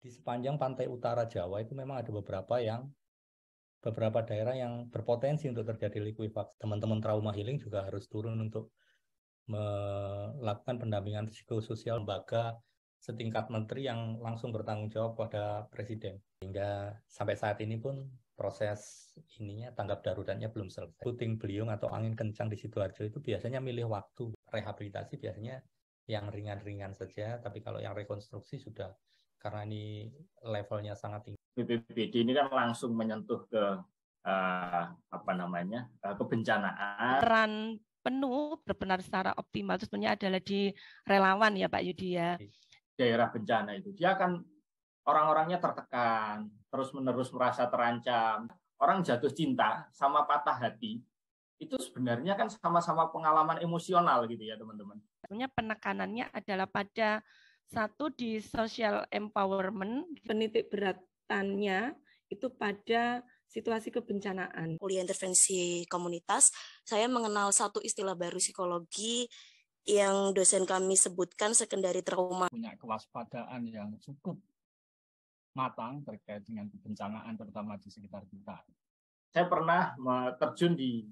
di sepanjang pantai utara Jawa itu memang ada beberapa yang beberapa daerah yang berpotensi untuk terjadi likuifaksi. Teman-teman trauma healing juga harus turun untuk melakukan pendampingan psikososial lembaga setingkat menteri yang langsung bertanggung jawab pada presiden. Hingga sampai saat ini pun proses ininya tanggap daruratnya belum selesai. Puting beliung atau angin kencang di Sidoarjo itu biasanya milih waktu rehabilitasi biasanya yang ringan-ringan saja, tapi kalau yang rekonstruksi sudah karena ini levelnya sangat tinggi. BPBD ini kan langsung menyentuh ke uh, apa namanya uh, kebencanaan. Peran penuh berbenar secara optimal itu sebenarnya adalah di relawan ya Pak Yudi ya. Iya. Daerah bencana itu dia kan orang-orangnya tertekan, terus menerus merasa terancam, orang jatuh cinta sama patah hati itu sebenarnya kan sama-sama pengalaman emosional gitu ya teman-teman. Sebenarnya penekanannya adalah pada satu di social empowerment. Penitik beratannya itu pada situasi kebencanaan. Kuliah intervensi komunitas, saya mengenal satu istilah baru psikologi yang dosen kami sebutkan secondary trauma. Punya kewaspadaan yang cukup matang terkait dengan kebencanaan terutama di sekitar kita. Saya pernah terjun di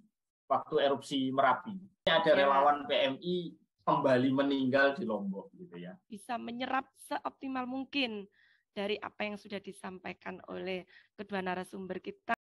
waktu erupsi Merapi. Ini ada iya. relawan PMI kembali meninggal di Lombok gitu ya. Bisa menyerap seoptimal mungkin dari apa yang sudah disampaikan oleh kedua narasumber kita.